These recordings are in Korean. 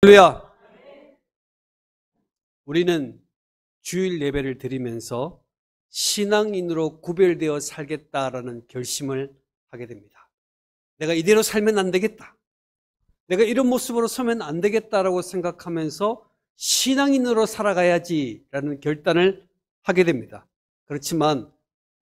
할렐루야. 우리는 주일 예배를 드리면서 신앙인으로 구별되어 살겠다라는 결심을 하게 됩니다. 내가 이대로 살면 안 되겠다. 내가 이런 모습으로 서면 안 되겠다라고 생각하면서 신앙인으로 살아가야지라는 결단을 하게 됩니다. 그렇지만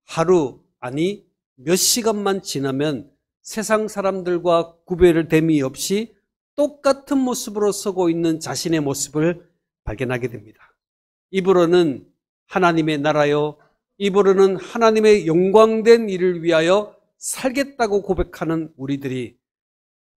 하루 아니 몇 시간만 지나면 세상 사람들과 구별됨이 없이 똑같은 모습으로 서고 있는 자신의 모습을 발견하게 됩니다. 입으로는 하나님의 나라요, 입으로는 하나님의 영광된 일을 위하여 살겠다고 고백하는 우리들이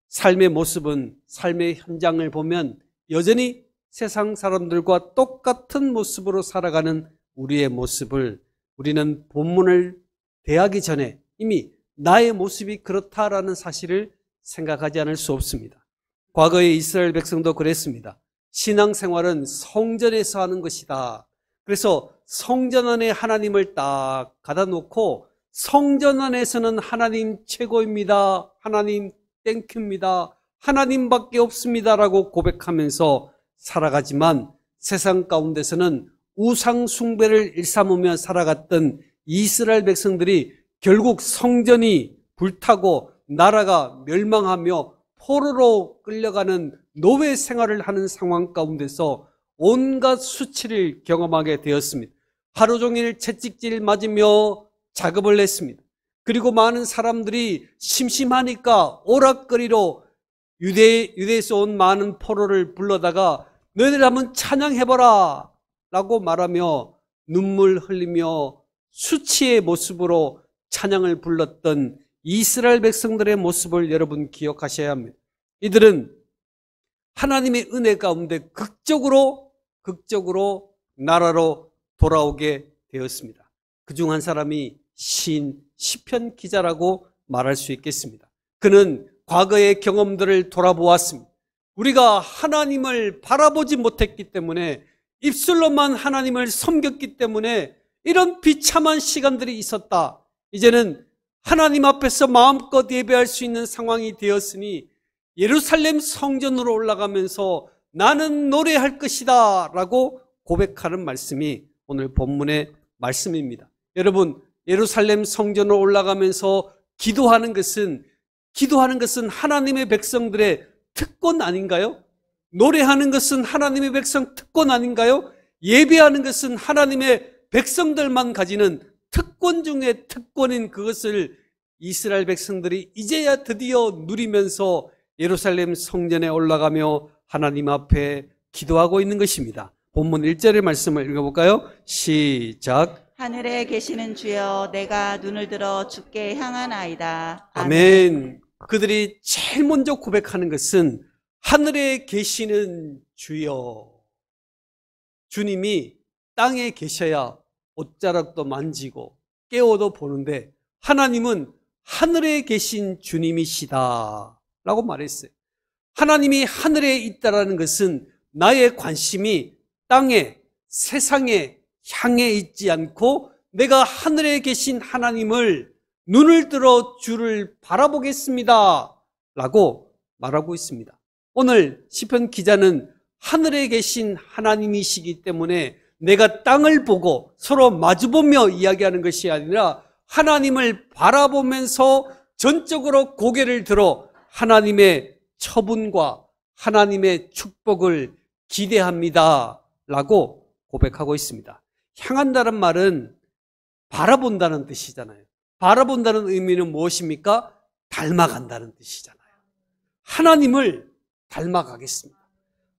삶의 모습은 삶의 현장을 보면 여전히 세상 사람들과 똑같은 모습으로 살아가는 우리의 모습을 우리는 본문을 대하기 전에 이미 나의 모습이 그렇다라는 사실을 생각하지 않을 수 없습니다. 과거의 이스라엘 백성도 그랬습니다. 신앙생활은 성전에서 하는 것이다. 그래서 성전 안에 하나님을 딱 가다 놓고 성전 안에서는 하나님 최고입니다. 하나님 땡큐입니다. 하나님밖에 없습니다라고 고백하면서 살아가지만 세상 가운데서는 우상 숭배를 일삼으며 살아갔던 이스라엘 백성들이 결국 성전이 불타고 나라가 멸망하며 포로로 끌려가는 노예 생활을 하는 상황 가운데서 온갖 수치를 경험하게 되었습니다. 하루 종일 채찍질 맞으며 작업을 했습니다. 그리고 많은 사람들이 심심하니까 오락거리로 유대, 유대에서 온 많은 포로를 불러다가 너희들 한번 찬양해봐라 라고 말하며 눈물 흘리며 수치의 모습으로 찬양을 불렀던 이스라엘 백성들의 모습을 여러분 기억하셔야 합니다. 이들은 하나님의 은혜 가운데 극적으로 극적으로 나라로 돌아오게 되었습니다. 그 중 한 사람이 신 시편 기자라고 말할 수 있겠습니다. 그는 과거의 경험들을 돌아보았습니다. 우리가 하나님을 바라보지 못했기 때문에 입술로만 하나님을 섬겼기 때문에 이런 비참한 시간들이 있었다. 이제는 하나님 앞에서 마음껏 예배할 수 있는 상황이 되었으니 예루살렘 성전으로 올라가면서 나는 노래할 것이다 라고 고백하는 말씀이 오늘 본문의 말씀입니다. 여러분, 예루살렘 성전으로 올라가면서 기도하는 것은 기도하는 것은 하나님의 백성들의 특권 아닌가요? 노래하는 것은 하나님의 백성 특권 아닌가요? 예배하는 것은 하나님의 백성들만 가지는 특권 중에 특권인 그것을 이스라엘 백성들이 이제야 드디어 누리면서 예루살렘 성전에 올라가며 하나님 앞에 기도하고 있는 것입니다. 본문 1절의 말씀을 읽어볼까요? 시작. 하늘에 계시는 주여 내가 눈을 들어 주께 향한 아이다. 아멘. 아멘. 그들이 제일 먼저 고백하는 것은 하늘에 계시는 주여. 주님이 땅에 계셔야 옷자락도 만지고 깨워도 보는데 하나님은 하늘에 계신 주님이시다 라고 말했어요. 하나님이 하늘에 있다라는 것은 나의 관심이 땅에 세상에 향해 있지 않고 내가 하늘에 계신 하나님을 눈을 들어 주를 바라보겠습니다. 라고 말하고 있습니다. 오늘 시편 기자는 하늘에 계신 하나님이시기 때문에 내가 땅을 보고 서로 마주보며 이야기하는 것이 아니라 하나님을 바라보면서 전적으로 고개를 들어 하나님의 처분과 하나님의 축복을 기대합니다. 라고 고백하고 있습니다. 향한다는 말은 바라본다는 뜻이잖아요. 바라본다는 의미는 무엇입니까? 닮아간다는 뜻이잖아요. 하나님을 닮아가겠습니다.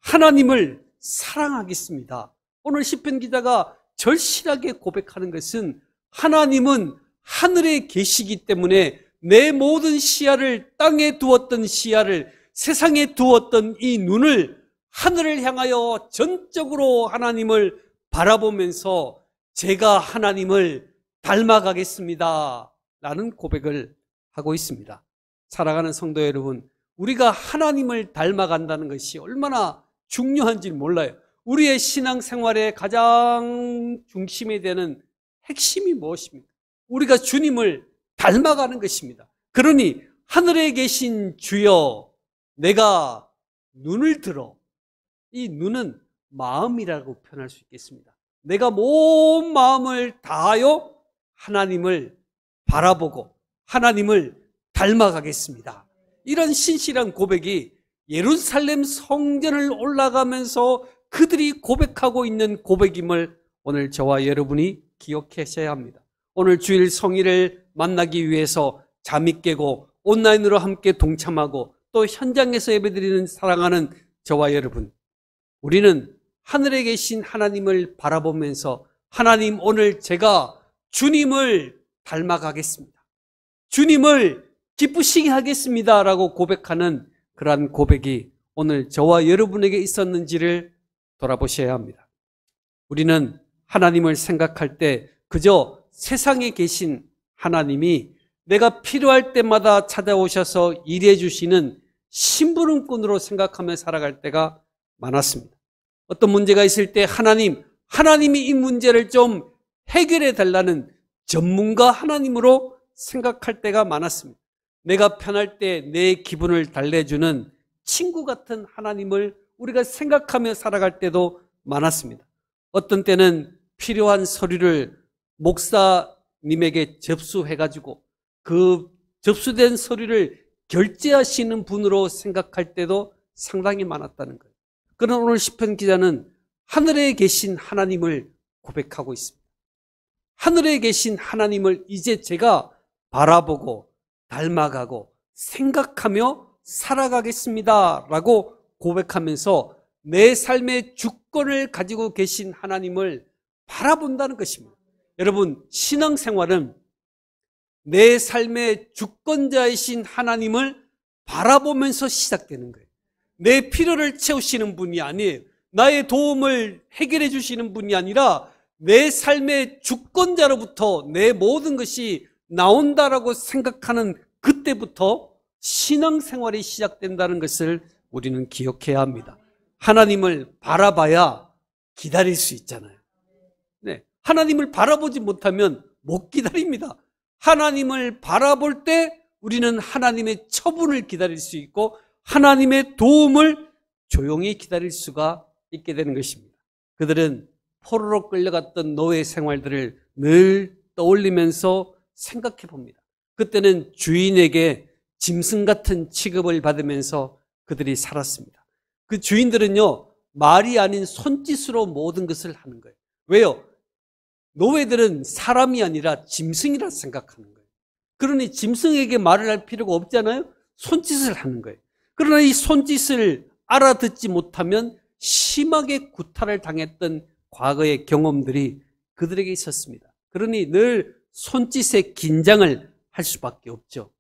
하나님을 사랑하겠습니다. 오늘 시편 기자가 절실하게 고백하는 것은 하나님은 하늘에 계시기 때문에 내 모든 시야를 땅에 두었던 시야를 세상에 두었던 이 눈을 하늘을 향하여 전적으로 하나님을 바라보면서 제가 하나님을 닮아가겠습니다. 라는 고백을 하고 있습니다. 살아가는 성도 여러분, 우리가 하나님을 닮아간다는 것이 얼마나 중요한지 몰라요. 우리의 신앙생활의 가장 중심이 되는 핵심이 무엇입니까? 우리가 주님을 닮아가는 것입니다. 그러니 하늘에 계신 주여 내가 눈을 들어 이 눈은 마음이라고 표현할 수 있겠습니다. 내가 온 마음을 다하여 하나님을 바라보고 하나님을 닮아가겠습니다. 이런 신실한 고백이 예루살렘 성전을 올라가면서 그들이 고백하고 있는 고백임을 오늘 저와 여러분이 기억하셔야 합니다. 오늘 주일 성의를 만나기 위해서 잠이 깨고 온라인으로 함께 동참하고 또 현장에서 예배드리는 사랑하는 저와 여러분 우리는 하늘에 계신 하나님을 바라보면서 하나님 오늘 제가 주님을 닮아가겠습니다. 주님을 기쁘시게 하겠습니다라고 고백하는 그러한 고백이 오늘 저와 여러분에게 있었는지를 돌아보셔야 합니다. 우리는 하나님을 생각할 때 그저 세상에 계신 하나님이 내가 필요할 때마다 찾아오셔서 일해 주시는 심부름꾼으로 생각하며 살아갈 때가 많았습니다. 어떤 문제가 있을 때 하나님, 하나님이 이 문제를 좀 해결해 달라는 전문가 하나님으로 생각할 때가 많았습니다. 내가 편할 때 내 기분을 달래주는 친구 같은 하나님을 우리가 생각하며 살아갈 때도 많았습니다. 어떤 때는 필요한 서류를 목사님에게 접수해가지고 그 접수된 서류를 결제하시는 분으로 생각할 때도 상당히 많았다는 거예요. 그러나 오늘 시편 기자는 하늘에 계신 하나님을 고백하고 있습니다. 하늘에 계신 하나님을 이제 제가 바라보고 닮아가고 생각하며 살아가겠습니다. 라고 고백하면서 내 삶의 주권을 가지고 계신 하나님을 바라본다는 것입니다. 여러분, 신앙생활은 내 삶의 주권자이신 하나님을 바라보면서 시작되는 거예요. 내 필요를 채우시는 분이 아니에요. 나의 도움을 해결해 주시는 분이 아니라 내 삶의 주권자로부터 내 모든 것이 나온다라고 생각하는 그때부터 신앙생활이 시작된다는 것을 우리는 기억해야 합니다. 하나님을 바라봐야 기다릴 수 있잖아요. 네. 하나님을 바라보지 못하면 못 기다립니다. 하나님을 바라볼 때 우리는 하나님의 처분을 기다릴 수 있고 하나님의 도움을 조용히 기다릴 수가 있게 되는 것입니다. 그들은 포로로 끌려갔던 노예 생활들을 늘 떠올리면서 생각해 봅니다. 그때는 주인에게 짐승 같은 취급을 받으면서 그들이 살았습니다. 그 주인들은요, 말이 아닌 손짓으로 모든 것을 하는 거예요. 왜요? 노예들은 사람이 아니라 짐승이라 생각하는 거예요. 그러니 짐승에게 말을 할 필요가 없잖아요? 손짓을 하는 거예요. 그러나 이 손짓을 알아듣지 못하면 심하게 구타를 당했던 과거의 경험들이 그들에게 있었습니다. 그러니 늘 손짓의 긴장을 할 수밖에 없죠.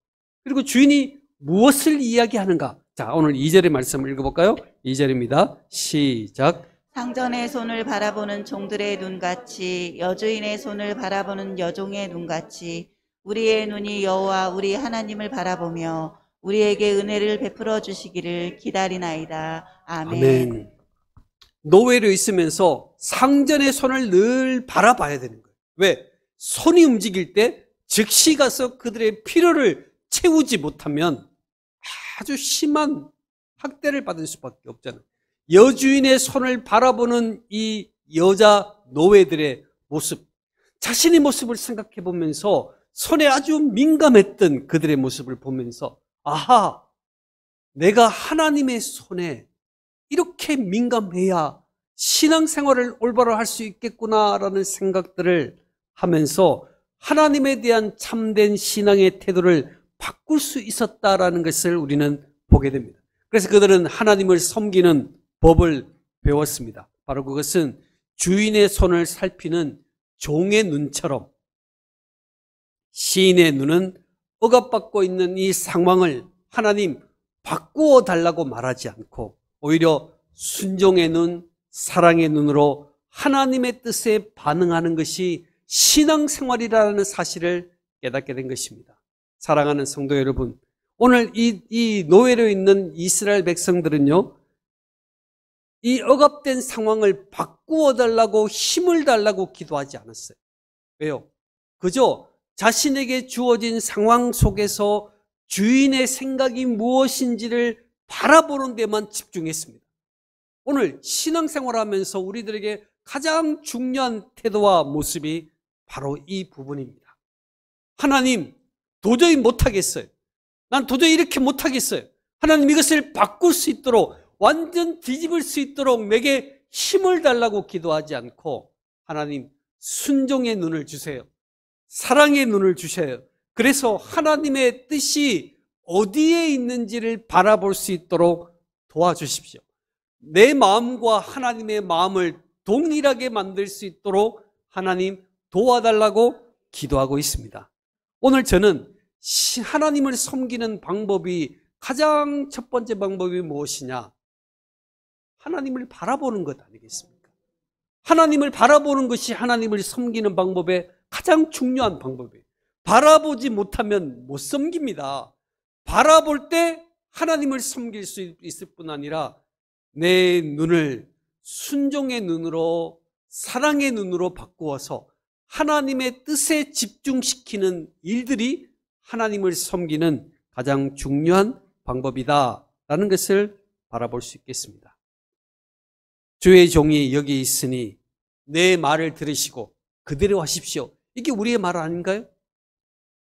그리고 주인이 무엇을 이야기하는가? 자, 오늘 2절의 말씀을 읽어볼까요? 2절입니다. 시작. 상전의 손을 바라보는 종들의 눈같이 여주인의 손을 바라보는 여종의 눈같이 우리의 눈이 여호와 우리 하나님을 바라보며 우리에게 은혜를 베풀어 주시기를 기다리나이다. 아멘. 아멘. 노예로 있으면서 상전의 손을 늘 바라봐야 되는 거예요. 왜? 손이 움직일 때 즉시 가서 그들의 필요를 채우지 못하면 아주 심한 학대를 받을 수밖에 없잖아요. 여주인의 손을 바라보는 이 여자 노예들의 모습, 자신의 모습을 생각해 보면서 손에 아주 민감했던 그들의 모습을 보면서 아하, 내가 하나님의 손에 이렇게 민감해야 신앙생활을 올바로 할 수 있겠구나라는 생각들을 하면서 하나님에 대한 참된 신앙의 태도를 바꿀 수 있었다라는 것을 우리는 보게 됩니다. 그래서 그들은 하나님을 섬기는 법을 배웠습니다. 바로 그것은 주인의 손을 살피는 종의 눈처럼 시인의 눈은 억압받고 있는 이 상황을 하나님 바꾸어 달라고 말하지 않고 오히려 순종의 눈, 사랑의 눈으로 하나님의 뜻에 반응하는 것이 신앙생활이라는 사실을 깨닫게 된 것입니다. 사랑하는 성도 여러분, 오늘 이, 이 노예로 있는 이스라엘 백성들은요, 이 억압된 상황을 바꾸어 달라고 힘을 달라고 기도하지 않았어요. 왜요? 그저 자신에게 주어진 상황 속에서 주인의 생각이 무엇인지를 바라보는 데만 집중했습니다. 오늘 신앙생활 하면서 우리들에게 가장 중요한 태도와 모습이 바로 이 부분입니다. 하나님, 도저히 못하겠어요. 난 도저히 이렇게 못하겠어요. 하나님 이것을 바꿀 수 있도록 완전 뒤집을 수 있도록 내게 힘을 달라고 기도하지 않고 하나님 순종의 눈을 주세요. 사랑의 눈을 주셔요. 그래서 하나님의 뜻이 어디에 있는지를 바라볼 수 있도록 도와주십시오. 내 마음과 하나님의 마음을 동일하게 만들 수 있도록 하나님 도와달라고 기도하고 있습니다. 오늘 저는 하나님을 섬기는 방법이 가장 첫 번째 방법이 무엇이냐? 하나님을 바라보는 것 아니겠습니까? 하나님을 바라보는 것이 하나님을 섬기는 방법의 가장 중요한 방법이에요. 바라보지 못하면 못 섬깁니다. 바라볼 때 하나님을 섬길 수 있을 뿐 아니라 내 눈을 순종의 눈으로 사랑의 눈으로 바꾸어서 하나님의 뜻에 집중시키는 일들이 하나님을 섬기는 가장 중요한 방법이다라는 것을 바라볼 수 있겠습니다. 주의 종이 여기 있으니 내 말을 들으시고 그대로 하십시오. 이게 우리의 말 아닌가요?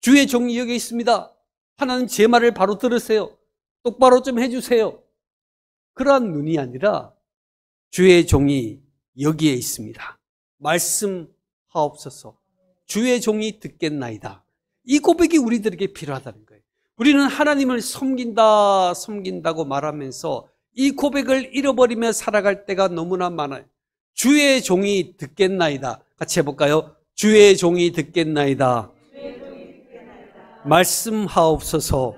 주의 종이 여기 있습니다. 하나님 제 말을 바로 들으세요. 똑바로 좀 해주세요. 그러한 눈이 아니라 주의 종이 여기에 있습니다. 말씀 하옵소서. 주의 종이 듣겠나이다. 이 고백이 우리들에게 필요하다는 거예요. 우리는 하나님을 섬긴다, 섬긴다고 말하면서 이 고백을 잃어버리며 살아갈 때가 너무나 많아요. 주의 종이 듣겠나이다. 같이 해볼까요? 주의 종이 듣겠나이다. 말씀하옵소서.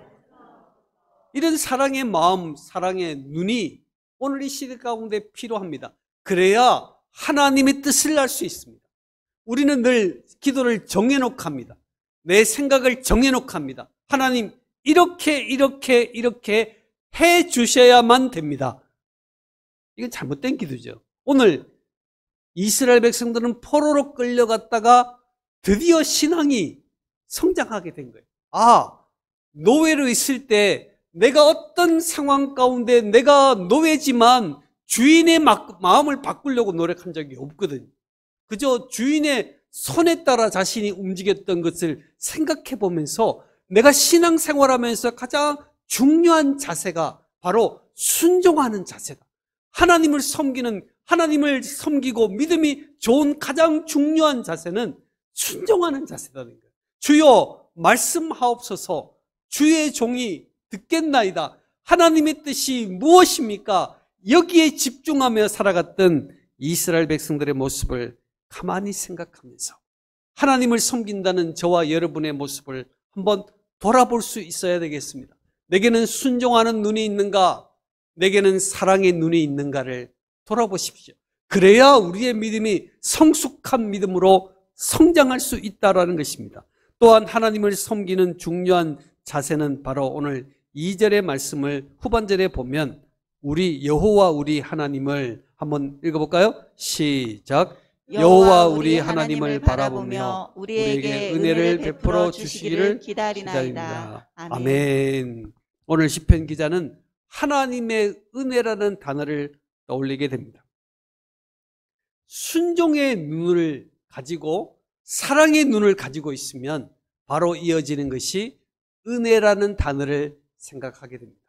이런 사랑의 마음, 사랑의 눈이 오늘 이 시대 가운데 필요합니다. 그래야 하나님의 뜻을 알 수 있습니다. 우리는 늘 기도를 정해놓고 합니다. 내 생각을 정해놓고 합니다. 하나님, 이렇게, 이렇게, 이렇게 해 주셔야만 됩니다. 이건 잘못된 기도죠. 오늘 이스라엘 백성들은 포로로 끌려갔다가 드디어 신앙이 성장하게 된 거예요. 아, 노예로 있을 때 내가 어떤 상황 가운데 내가 노예지만 주인의 마음을 바꾸려고 노력한 적이 없거든요. 그저 주인의 손에 따라 자신이 움직였던 것을 생각해 보면서 내가 신앙생활하면서 가장 중요한 자세가 바로 순종하는 자세다. 하나님을 섬기는 하나님을 섬기고 믿음이 좋은 가장 중요한 자세는 순종하는 자세라 주여 말씀하옵소서 주의 종이 듣겠나이다. 하나님의 뜻이 무엇입니까? 여기에 집중하며 살아갔던 이스라엘 백성들의 모습을 가만히 생각하면서 하나님을 섬긴다는 저와 여러분의 모습을 한번 돌아볼 수 있어야 되겠습니다. 내게는 순종하는 눈이 있는가? 내게는 사랑의 눈이 있는가를 돌아보십시오. 그래야 우리의 믿음이 성숙한 믿음으로 성장할 수 있다라는 것입니다. 또한 하나님을 섬기는 중요한 자세는 바로 오늘 2절의 말씀을 후반절에 보면 우리 여호와 우리 하나님을 한번 읽어볼까요? 시작. 여호와 우리 하나님을 바라보며 우리에게 은혜를 베풀어 주시기를 기다리나이다. 아멘. 오늘 시편 기자는 하나님의 은혜라는 단어를 떠올리게 됩니다. 순종의 눈을 가지고 사랑의 눈을 가지고 있으면 바로 이어지는 것이 은혜라는 단어를 생각하게 됩니다.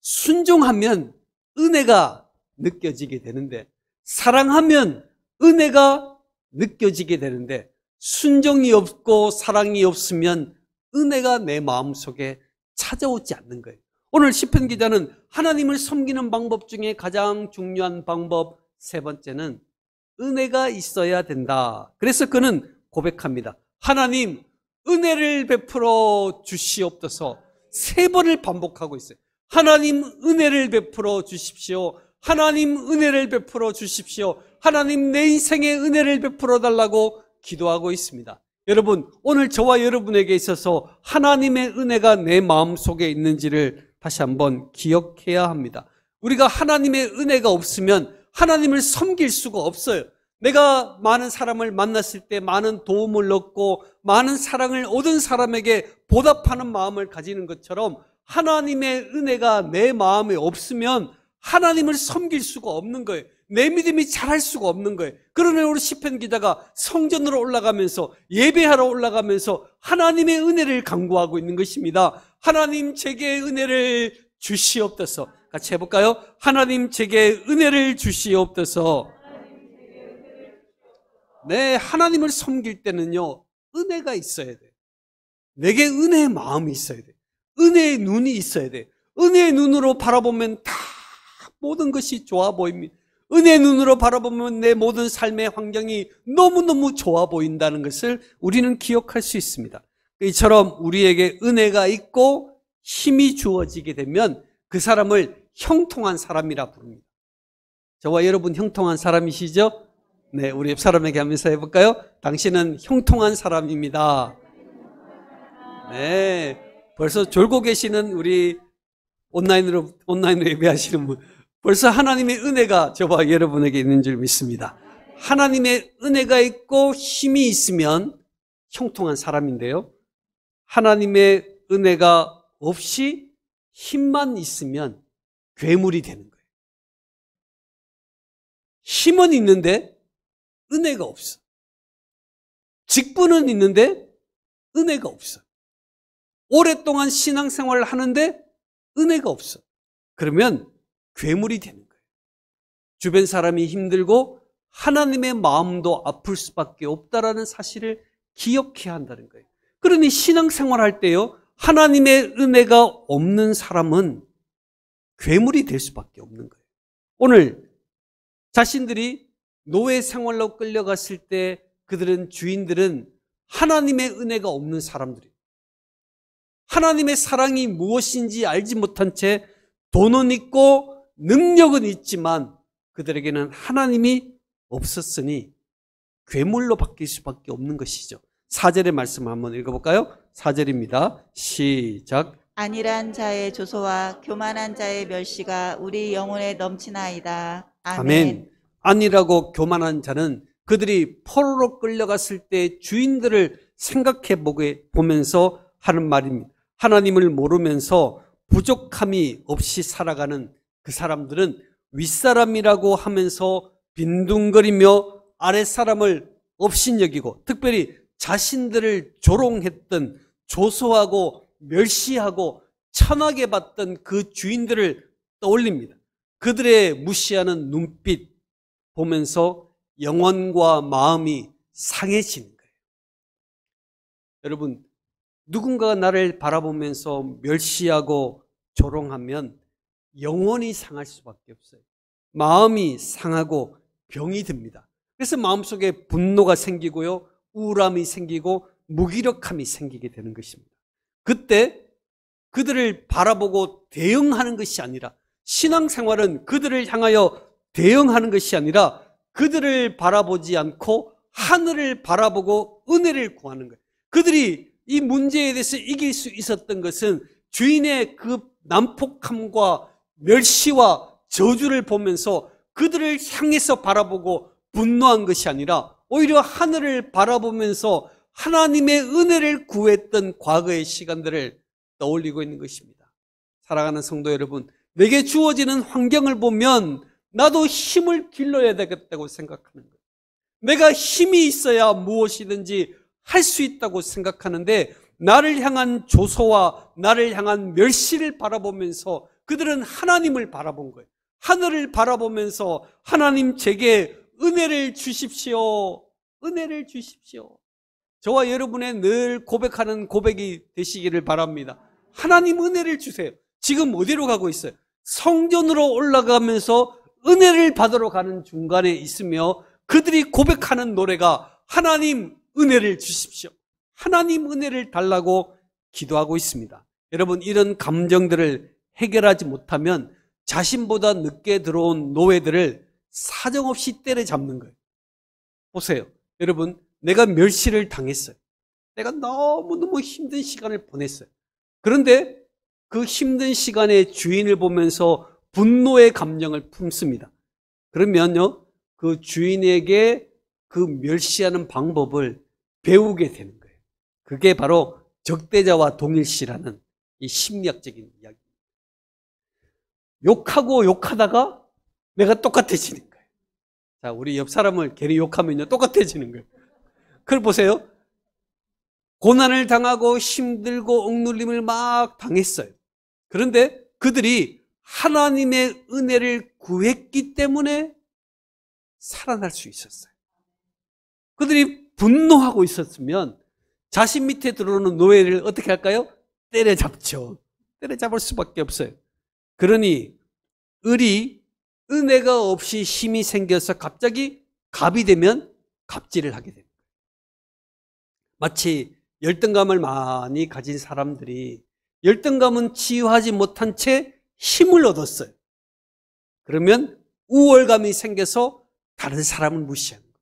순종하면 은혜가 느껴지게 되는데 사랑하면 은혜가 느껴지게 되는데 순종이 없고 사랑이 없으면 은혜가 내 마음속에 찾아오지 않는 거예요. 오늘 시편 기자는 하나님을 섬기는 방법 중에 가장 중요한 방법 세 번째는 은혜가 있어야 된다. 그래서 그는 고백합니다. 하나님 은혜를 베풀어 주시옵소서. 세 번을 반복하고 있어요. 하나님 은혜를 베풀어 주십시오. 하나님 은혜를 베풀어 주십시오. 하나님 내 인생에 은혜를 베풀어 달라고 기도하고 있습니다. 여러분, 오늘 저와 여러분에게 있어서 하나님의 은혜가 내 마음 속에 있는지를 다시 한번 기억해야 합니다. 우리가 하나님의 은혜가 없으면 하나님을 섬길 수가 없어요. 내가 많은 사람을 만났을 때 많은 도움을 얻고 많은 사랑을 얻은 사람에게 보답하는 마음을 가지는 것처럼 하나님의 은혜가 내 마음에 없으면 하나님을 섬길 수가 없는 거예요. 내 믿음이 잘할 수가 없는 거예요. 그러면 우리 시편 기자가 성전으로 올라가면서 예배하러 올라가면서 하나님의 은혜를 강구하고 있는 것입니다. 하나님 제게 은혜를 주시옵소서. 같이 해볼까요? 하나님 제게 은혜를 주시옵소서. 네, 하나님을 섬길 때는요, 은혜가 있어야 돼. 내게 은혜의 마음이 있어야 돼. 은혜의 눈이 있어야 돼. 은혜의 눈으로 바라보면 다 모든 것이 좋아 보입니다. 은혜 눈으로 바라보면 내 모든 삶의 환경이 너무너무 좋아 보인다는 것을 우리는 기억할 수 있습니다. 이처럼 우리에게 은혜가 있고 힘이 주어지게 되면 그 사람을 형통한 사람이라 부릅니다. 저와 여러분 형통한 사람이시죠? 네, 우리 옆 사람에게 하면서 해볼까요? 당신은 형통한 사람입니다. 네, 벌써 졸고 계시는 우리 온라인으로, 온라인으로 예배하시는 분. 벌써 하나님의 은혜가 저와 여러분에게 있는 줄 믿습니다. 하나님의 은혜가 있고 힘이 있으면 형통한 사람인데요. 하나님의 은혜가 없이 힘만 있으면 괴물이 되는 거예요. 힘은 있는데 은혜가 없어. 직분은 있는데 은혜가 없어. 오랫동안 신앙생활을 하는데 은혜가 없어. 그러면 괴물이 되는 거예요. 주변 사람이 힘들고 하나님의 마음도 아플 수밖에 없다라는 사실을 기억해야 한다는 거예요. 그러니 신앙생활 할 때요. 하나님의 은혜가 없는 사람은 괴물이 될 수밖에 없는 거예요. 오늘 자신들이 노예 생활로 끌려갔을 때 그들은 주인들은 하나님의 은혜가 없는 사람들이에요. 하나님의 사랑이 무엇인지 알지 못한 채 돈은 있고 능력은 있지만 그들에게는 하나님이 없었으니 괴물로 바뀔 수밖에 없는 것이죠. 사절의 말씀 한번 읽어볼까요? 사절입니다. 시작. 안일한 자의 조소와 교만한 자의 멸시가 우리 영혼에 넘치나이다. 아멘. 아멘. 안일하고 교만한 자는 그들이 포로로 끌려갔을 때 주인들을 생각해 보게 보면서 하는 말입니다. 하나님을 모르면서 부족함이 없이 살아가는 그 사람들은 윗사람이라고 하면서 빈둥거리며 아랫사람을 업신여기고 특별히 자신들을 조롱했던 조소하고 멸시하고 천하게 봤던 그 주인들을 떠올립니다. 그들의 무시하는 눈빛 보면서 영혼과 마음이 상해지는 거예요. 여러분, 누군가가 나를 바라보면서 멸시하고 조롱하면 영원히 상할 수밖에 없어요. 마음이 상하고 병이 듭니다. 그래서 마음속에 분노가 생기고요. 우울함이 생기고 무기력함이 생기게 되는 것입니다. 그때 그들을 바라보고 대응하는 것이 아니라 신앙생활은 그들을 향하여 대응하는 것이 아니라 그들을 바라보지 않고 하늘을 바라보고 은혜를 구하는 거예요. 그들이 이 문제에 대해서 이길 수 있었던 것은 주인의 그 난폭함과 멸시와 저주를 보면서 그들을 향해서 바라보고 분노한 것이 아니라 오히려 하늘을 바라보면서 하나님의 은혜를 구했던 과거의 시간들을 떠올리고 있는 것입니다. 사랑하는 성도 여러분, 내게 주어지는 환경을 보면 나도 힘을 길러야 되겠다고 생각하는 거예요. 내가 힘이 있어야 무엇이든지 할 수 있다고 생각하는데 나를 향한 조소와 나를 향한 멸시를 바라보면서 그들은 하나님을 바라본 거예요. 하늘을 바라보면서 하나님 제게 은혜를 주십시오. 은혜를 주십시오. 저와 여러분의 늘 고백하는 고백이 되시기를 바랍니다. 하나님 은혜를 주세요. 지금 어디로 가고 있어요? 성전으로 올라가면서 은혜를 받으러 가는 중간에 있으며 그들이 고백하는 노래가 하나님 은혜를 주십시오. 하나님 은혜를 달라고 기도하고 있습니다. 여러분, 이런 감정들을 해결하지 못하면 자신보다 늦게 들어온 노예들을 사정없이 때려잡는 거예요. 보세요. 여러분, 내가 멸시를 당했어요. 내가 너무너무 힘든 시간을 보냈어요. 그런데 그 힘든 시간의 주인을 보면서 분노의 감정을 품습니다. 그러면요, 그 주인에게 그 멸시하는 방법을 배우게 되는 거예요. 그게 바로 적대자와 동일시라는 이 심리학적인 이야기. 욕하고 욕하다가 내가 똑같아지는 거예요. 자, 우리 옆 사람을 괜히 욕하면 똑같아지는 거예요. 그걸 보세요. 고난을 당하고 힘들고 억눌림을 막 당했어요. 그런데 그들이 하나님의 은혜를 구했기 때문에 살아날 수 있었어요. 그들이 분노하고 있었으면 자신 밑에 들어오는 노예를 어떻게 할까요? 때려잡죠. 때려잡을 수밖에 없어요. 그러니 을이 은혜가 없이 힘이 생겨서 갑자기 갑이 되면 갑질을 하게 됩니다. 마치 열등감을 많이 가진 사람들이 열등감은 치유하지 못한 채 힘을 얻었어요. 그러면 우월감이 생겨서 다른 사람을 무시하는 거예요.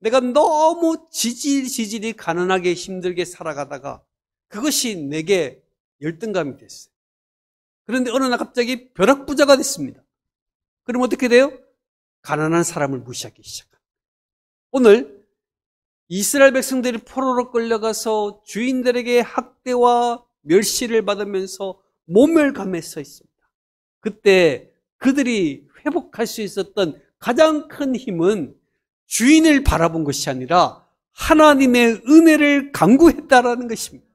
내가 너무 지질지질이 가난하게 힘들게 살아가다가 그것이 내게 열등감이 됐어요. 그런데 어느 날 갑자기 벼락부자가 됐습니다. 그럼 어떻게 돼요? 가난한 사람을 무시하기 시작합니다. 오늘 이스라엘 백성들이 포로로 끌려가서 주인들에게 학대와 멸시를 받으면서 몸을 감해 서 있습니다. 그때 그들이 회복할 수 있었던 가장 큰 힘은 주인을 바라본 것이 아니라 하나님의 은혜를 강구했다라는 것입니다.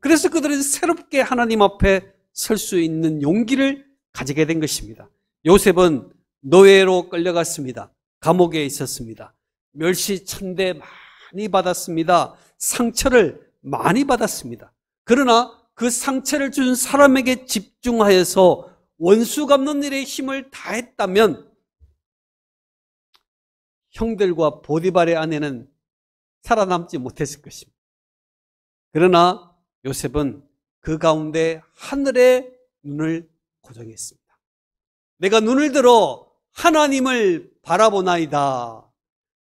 그래서 그들은 새롭게 하나님 앞에 설수 있는 용기를 가지게 된 것입니다. 요셉은 노예로 끌려갔습니다. 감옥에 있었습니다. 멸시천대 많이 받았습니다. 상처를 많이 받았습니다. 그러나 그 상처를 준 사람에게 집중하여서 원수 갚는 일에 힘을 다했다면 형들과 보디발의 아내는 살아남지 못했을 것입니다. 그러나 요셉은 그 가운데 하늘에 눈을 고정했습니다. 내가 눈을 들어 하나님을 바라보나이다.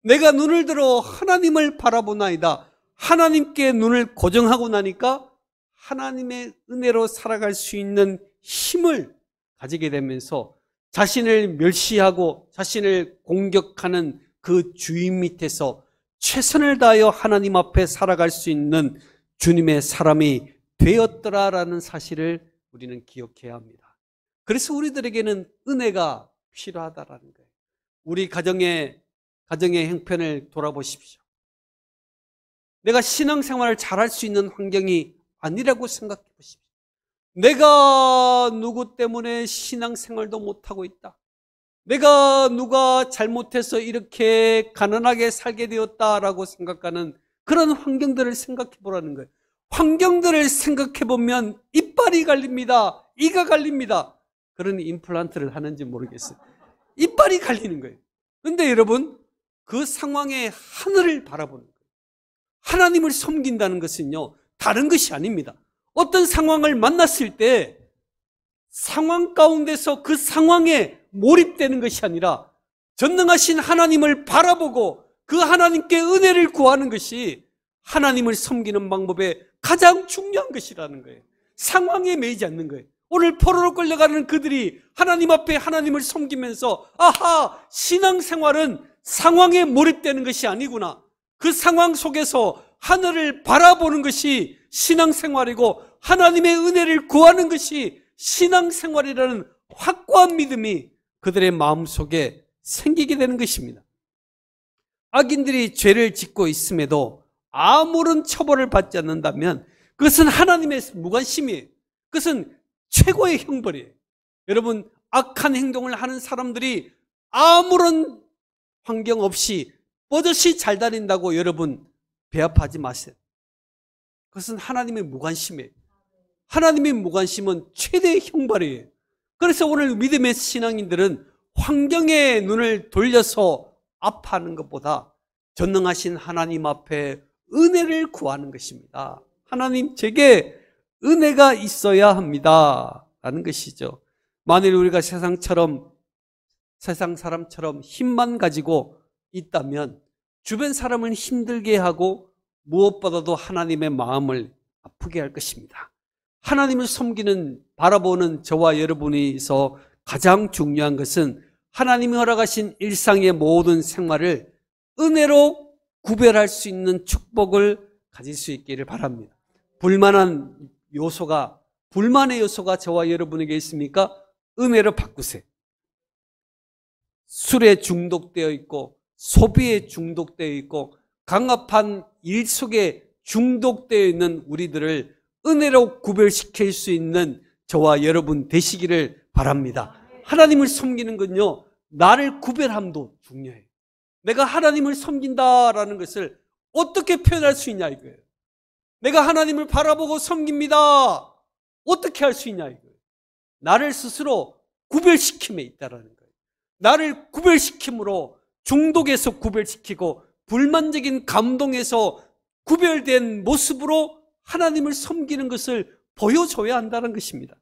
내가 눈을 들어 하나님을 바라보나이다. 하나님께 눈을 고정하고 나니까 하나님의 은혜로 살아갈 수 있는 힘을 가지게 되면서 자신을 멸시하고 자신을 공격하는 그 주인 밑에서 최선을 다하여 하나님 앞에 살아갈 수 있는 주님의 사람이 되었더라라는 사실을 우리는 기억해야 합니다. 그래서 우리들에게는 은혜가 필요하다라는 거예요. 우리 가정의 가정의 형편을 돌아보십시오. 내가 신앙생활을 잘할 수 있는 환경이 아니라고 생각해 보십시오. 내가 누구 때문에 신앙생활도 못하고 있다. 내가 누가 잘못해서 이렇게 가난하게 살게 되었다라고 생각하는 그런 환경들을 생각해 보라는 거예요. 환경들을 생각해 보면 이빨이 갈립니다. 이가 갈립니다. 그런 임플란트를 하는지 모르겠어요. 이빨이 갈리는 거예요. 근데 여러분, 그 상황에 하늘을 바라보는 거예요. 하나님을 섬긴다는 것은요, 다른 것이 아닙니다. 어떤 상황을 만났을 때 상황 가운데서 그 상황에 몰입되는 것이 아니라 전능하신 하나님을 바라보고 그 하나님께 은혜를 구하는 것이 하나님을 섬기는 방법의 가장 중요한 것이라는 거예요. 상황에 매이지 않는 거예요. 오늘 포로로 끌려가는 그들이 하나님 앞에 하나님을 섬기면서 아하 신앙생활은 상황에 몰입되는 것이 아니구나. 그 상황 속에서 하늘을 바라보는 것이 신앙생활이고 하나님의 은혜를 구하는 것이 신앙생활이라는 확고한 믿음이 그들의 마음속에 생기게 되는 것입니다. 악인들이 죄를 짓고 있음에도 아무런 처벌을 받지 않는다면 그것은 하나님의 무관심이에요. 그것은 최고의 형벌이에요. 여러분 악한 행동을 하는 사람들이 아무런 환경 없이 뻗듯이 잘 다닌다고 여러분 배합하지 마세요. 그것은 하나님의 무관심이에요. 하나님의 무관심은 최대의 형벌이에요. 그래서 오늘 믿음의 신앙인들은 환경의 눈을 돌려서 아파하는 것보다 전능하신 하나님 앞에 은혜를 구하는 것입니다. 하나님 제게 은혜가 있어야 합니다. 라는 것이죠. 만일 우리가 세상처럼, 세상 사람처럼 힘만 가지고 있다면 주변 사람을 힘들게 하고 무엇보다도 하나님의 마음을 아프게 할 것입니다. 하나님을 섬기는, 바라보는 저와 여러분이서 가장 중요한 것은 하나님이 허락하신 일상의 모든 생활을 은혜로 구별할 수 있는 축복을 가질 수 있기를 바랍니다. 불만한 요소가 불만의 요소가 저와 여러분에게 있습니까? 은혜로 바꾸세요. 술에 중독되어 있고 소비에 중독되어 있고 강압한 일 속에 중독되어 있는 우리들을 은혜로 구별시킬 수 있는 저와 여러분 되시기를 바랍니다. 하나님을 섬기는 건요, 나를 구별함도 중요해요. 내가 하나님을 섬긴다라는 것을 어떻게 표현할 수 있냐 이거예요. 내가 하나님을 바라보고 섬깁니다. 어떻게 할 수 있냐 이거예요. 나를 스스로 구별시킴에 있다라는 거예요. 나를 구별시킴으로 중독에서 구별시키고 불만적인 감동에서 구별된 모습으로 하나님을 섬기는 것을 보여줘야 한다는 것입니다.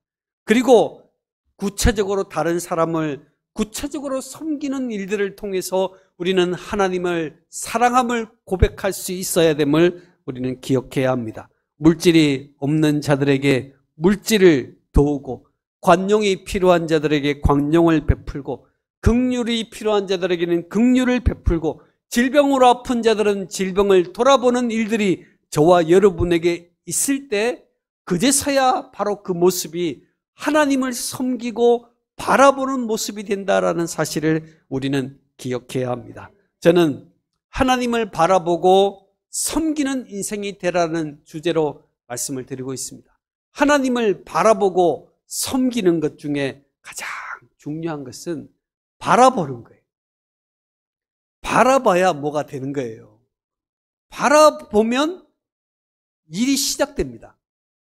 그리고 구체적으로 다른 사람을 구체적으로 섬기는 일들을 통해서 우리는 하나님을 사랑함을 고백할 수 있어야 됨을 우리는 기억해야 합니다. 물질이 없는 자들에게 물질을 도우고 관용이 필요한 자들에게 관용을 베풀고 극률이 필요한 자들에게는 극률을 베풀고 질병으로 아픈 자들은 질병을 돌아보는 일들이 저와 여러분에게 있을 때 그제서야 바로 그 모습이 하나님을 섬기고 바라보는 모습이 된다라는 사실을 우리는 기억해야 합니다. 저는 하나님을 바라보고 섬기는 인생이 되라는 주제로 말씀을 드리고 있습니다. 하나님을 바라보고 섬기는 것 중에 가장 중요한 것은 바라보는 거예요. 바라봐야 뭐가 되는 거예요. 바라보면 일이 시작됩니다.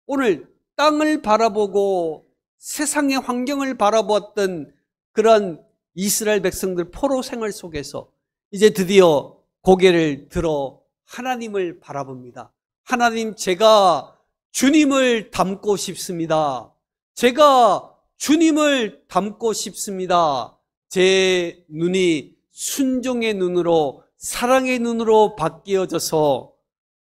오늘 땅을 바라보고 세상의 환경을 바라보았던 그런 이스라엘 백성들 포로 생활 속에서 이제 드디어 고개를 들어 하나님을 바라봅니다. 하나님, 제가 주님을 닮고 싶습니다. 제가 주님을 닮고 싶습니다. 제 눈이 순종의 눈으로 사랑의 눈으로 바뀌어져서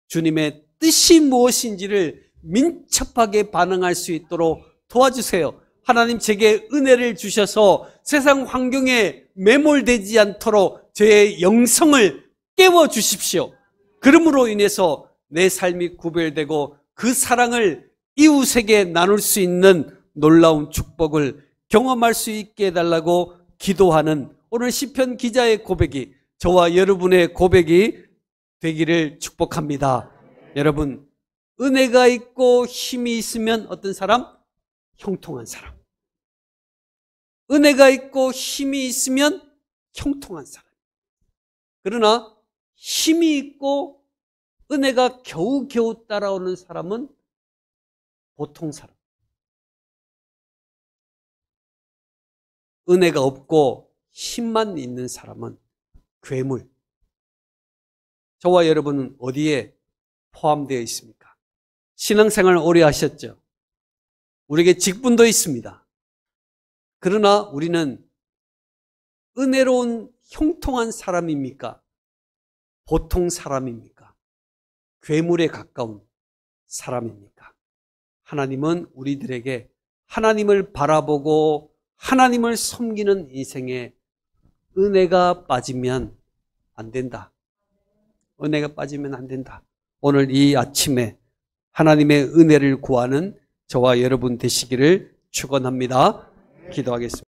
주님의 뜻이 무엇인지를 민첩하게 반응할 수 있도록 도와주세요. 하나님 제게 은혜를 주셔서 세상 환경에 매몰되지 않도록 제 영성을 깨워 주십시오. 그러므로 인해서 내 삶이 구별되고 그 사랑을 이웃에게 나눌 수 있는 놀라운 축복을 경험할 수 있게 해달라고 기도하는 오늘 시편 기자의 고백이 저와 여러분의 고백이 되기를 축복합니다. 여러분, 은혜가 있고 힘이 있으면 어떤 사람? 형통한 사람. 은혜가 있고 힘이 있으면 형통한 사람. 그러나 힘이 있고 은혜가 겨우겨우 따라오는 사람은 보통 사람. 은혜가 없고 힘만 있는 사람은 괴물. 저와 여러분은 어디에 포함되어 있습니까? 신앙생활 오래 하셨죠? 우리에게 직분도 있습니다. 그러나 우리는 은혜로운 형통한 사람입니까? 보통 사람입니까? 괴물에 가까운 사람입니까? 하나님은 우리들에게 하나님을 바라보고 하나님을 섬기는 인생에 은혜가 빠지면 안 된다. 은혜가 빠지면 안 된다. 오늘 이 아침에 하나님의 은혜를 구하는 저와 여러분 되시기를 축원합니다. 기도하겠습니다.